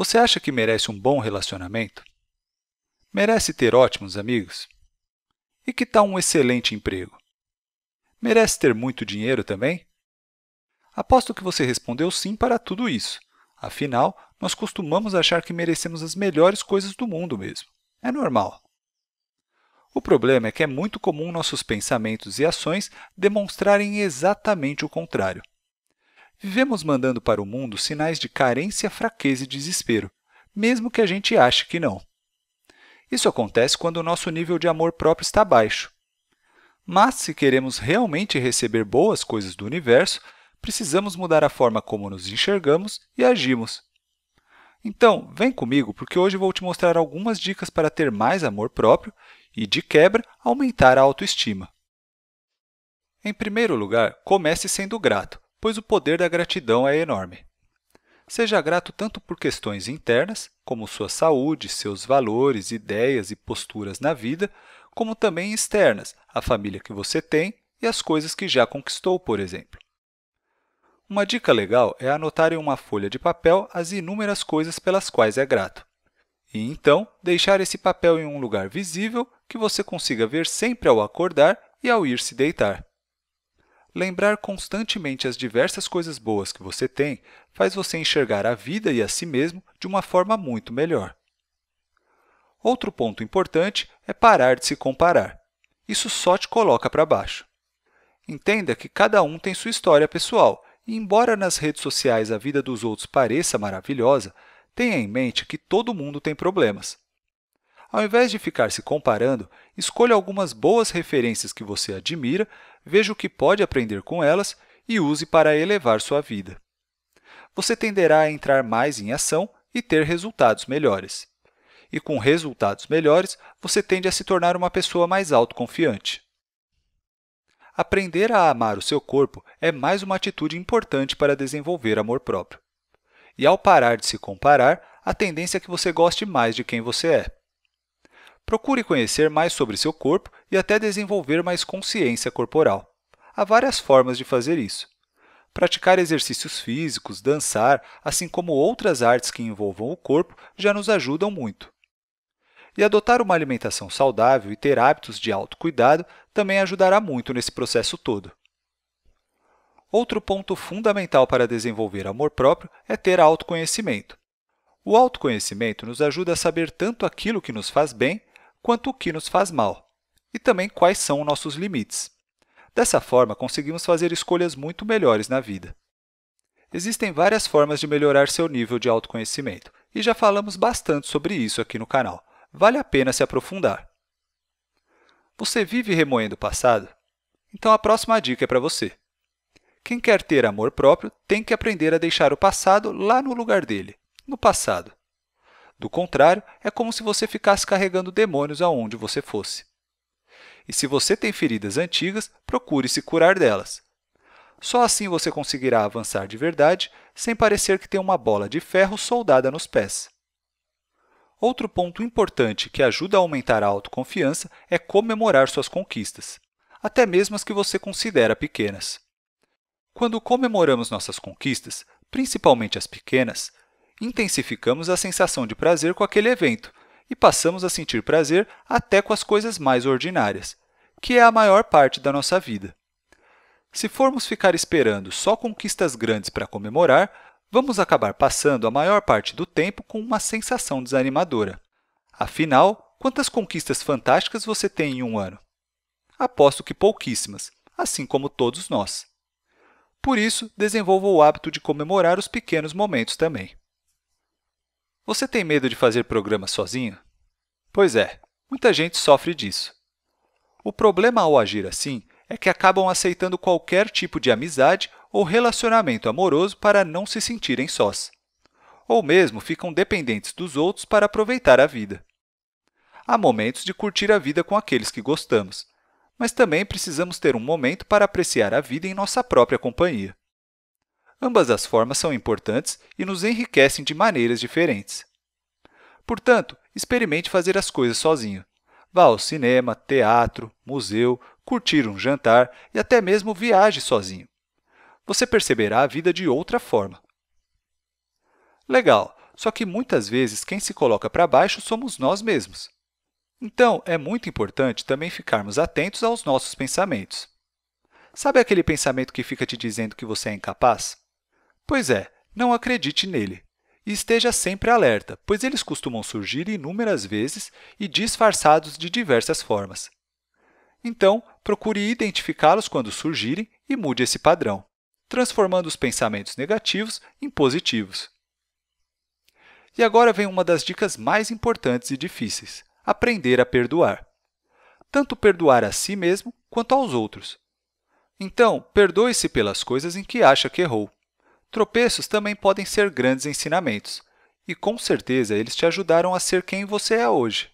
Você acha que merece um bom relacionamento? Merece ter ótimos amigos? E que tal um excelente emprego? Merece ter muito dinheiro também? Aposto que você respondeu sim para tudo isso. Afinal, nós costumamos achar que merecemos as melhores coisas do mundo mesmo. É normal. O problema é que é muito comum nossos pensamentos e ações demonstrarem exatamente o contrário. Vivemos mandando para o mundo sinais de carência, fraqueza e desespero, mesmo que a gente ache que não. Isso acontece quando o nosso nível de amor próprio está baixo. Mas, se queremos realmente receber boas coisas do universo, precisamos mudar a forma como nos enxergamos e agimos. Então, vem comigo, porque hoje vou te mostrar algumas dicas para ter mais amor próprio e, de quebra, aumentar a autoestima. Em primeiro lugar, comece sendo grato, pois o poder da gratidão é enorme. Seja grato tanto por questões internas, como sua saúde, seus valores, ideias e posturas na vida, como também externas, a família que você tem e as coisas que já conquistou, por exemplo. Uma dica legal é anotar em uma folha de papel as inúmeras coisas pelas quais é grato. E então, deixar esse papel em um lugar visível que você consiga ver sempre ao acordar e ao ir se deitar. Lembrar constantemente as diversas coisas boas que você tem faz você enxergar a vida e a si mesmo de uma forma muito melhor. Outro ponto importante é parar de se comparar. Isso só te coloca para baixo. Entenda que cada um tem sua história pessoal, e embora nas redes sociais a vida dos outros pareça maravilhosa, tenha em mente que todo mundo tem problemas. Ao invés de ficar se comparando, escolha algumas boas referências que você admira, veja o que pode aprender com elas e use para elevar sua vida. Você tenderá a entrar mais em ação e ter resultados melhores. E com resultados melhores, você tende a se tornar uma pessoa mais autoconfiante. Aprender a amar o seu corpo é mais uma atitude importante para desenvolver amor próprio. E ao parar de se comparar, a tendência é que você goste mais de quem você é. Procure conhecer mais sobre seu corpo e até desenvolver mais consciência corporal. Há várias formas de fazer isso. Praticar exercícios físicos, dançar, assim como outras artes que envolvam o corpo, já nos ajudam muito. E adotar uma alimentação saudável e ter hábitos de autocuidado também ajudará muito nesse processo todo. Outro ponto fundamental para desenvolver amor próprio é ter autoconhecimento. O autoconhecimento nos ajuda a saber tanto aquilo que nos faz bem quanto o que nos faz mal, e também quais são nossos limites. Dessa forma, conseguimos fazer escolhas muito melhores na vida. Existem várias formas de melhorar seu nível de autoconhecimento, e já falamos bastante sobre isso aqui no canal. Vale a pena se aprofundar. Você vive remoendo o passado? Então a próxima dica é para você. Quem quer ter amor próprio tem que aprender a deixar o passado lá no lugar dele, no passado. Do contrário, é como se você ficasse carregando demônios aonde você fosse. E se você tem feridas antigas, procure se curar delas. Só assim você conseguirá avançar de verdade, sem parecer que tem uma bola de ferro soldada nos pés. Outro ponto importante que ajuda a aumentar a autoconfiança é comemorar suas conquistas, até mesmo as que você considera pequenas. Quando comemoramos nossas conquistas, principalmente as pequenas, intensificamos a sensação de prazer com aquele evento e passamos a sentir prazer até com as coisas mais ordinárias, que é a maior parte da nossa vida. Se formos ficar esperando só conquistas grandes para comemorar, vamos acabar passando a maior parte do tempo com uma sensação desanimadora. Afinal, quantas conquistas fantásticas você tem em um ano? Aposto que pouquíssimas, assim como todos nós. Por isso, desenvolva o hábito de comemorar os pequenos momentos também. Você tem medo de fazer programas sozinho? Pois é, muita gente sofre disso. O problema ao agir assim é que acabam aceitando qualquer tipo de amizade ou relacionamento amoroso para não se sentirem sós. Ou mesmo ficam dependentes dos outros para aproveitar a vida. Há momentos de curtir a vida com aqueles que gostamos, mas também precisamos ter um momento para apreciar a vida em nossa própria companhia. Ambas as formas são importantes e nos enriquecem de maneiras diferentes. Portanto, experimente fazer as coisas sozinho. Vá ao cinema, teatro, museu, curtir um jantar e até mesmo viaje sozinho. Você perceberá a vida de outra forma. Legal, só que muitas vezes quem se coloca para baixo somos nós mesmos. Então, é muito importante também ficarmos atentos aos nossos pensamentos. Sabe aquele pensamento que fica te dizendo que você é incapaz? Pois é, não acredite nele. E esteja sempre alerta, pois eles costumam surgir inúmeras vezes e disfarçados de diversas formas. Então, procure identificá-los quando surgirem e mude esse padrão, transformando os pensamentos negativos em positivos. E agora vem uma das dicas mais importantes e difíceis: aprender a perdoar. Tanto perdoar a si mesmo quanto aos outros. Então, perdoe-se pelas coisas em que acha que errou. Tropeços também podem ser grandes ensinamentos, e com certeza eles te ajudaram a ser quem você é hoje.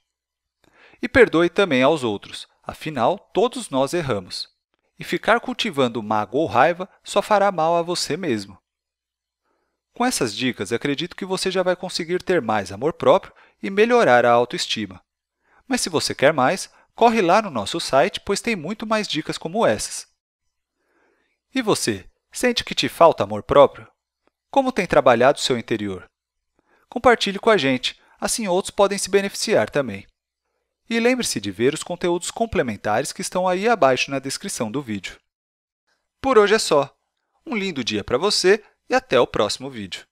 E perdoe também aos outros, afinal, todos nós erramos. E ficar cultivando mágoa ou raiva só fará mal a você mesmo. Com essas dicas, acredito que você já vai conseguir ter mais amor próprio e melhorar a autoestima. Mas se você quer mais, corre lá no nosso site, pois tem muito mais dicas como essas. E você, Sente que te falta amor próprio? Como tem trabalhado o seu interior? Compartilhe com a gente, assim outros podem se beneficiar também. E lembre-se de ver os conteúdos complementares que estão aí abaixo na descrição do vídeo. Por hoje é só. Um lindo dia para você e até o próximo vídeo.